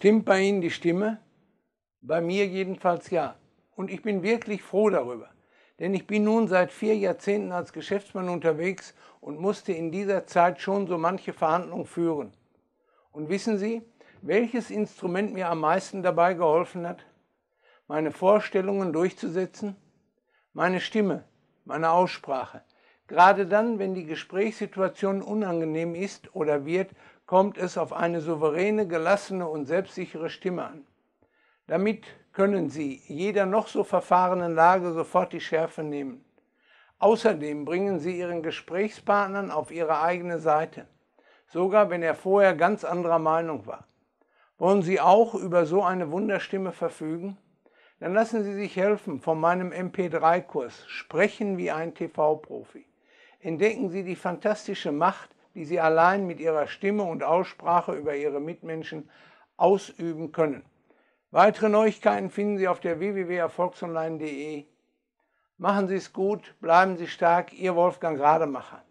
Stimmt bei Ihnen die Stimme? Bei mir jedenfalls ja. Und ich bin wirklich froh darüber. Denn ich bin nun seit vier Jahrzehnten als Geschäftsmann unterwegs und musste in dieser Zeit schon so manche Verhandlungen führen. Und wissen Sie, welches Instrument mir am meisten dabei geholfen hat, meine Vorstellungen durchzusetzen? Meine Stimme, meine Aussprache, Gerade dann, wenn die Gesprächssituation unangenehm ist oder wird, kommt es auf eine souveräne, gelassene und selbstsichere Stimme an. Damit können Sie jeder noch so verfahrenen Lage sofort die Schärfe nehmen. Außerdem bringen Sie Ihren Gesprächspartnern auf Ihre eigene Seite, sogar wenn er vorher ganz anderer Meinung war. Wollen Sie auch über so eine Wunderstimme verfügen? Dann lassen Sie sich helfen von meinem MP3-Kurs Sprechen wie ein TV-Profi entdecken Sie die fantastische Macht, die Sie allein mit Ihrer Stimme und Aussprache über Ihre Mitmenschen ausüben können. Weitere Neuigkeiten finden Sie auf der www.erfolgsonline.de. Machen Sie es gut, bleiben Sie stark, Ihr Wolfgang Rademacher.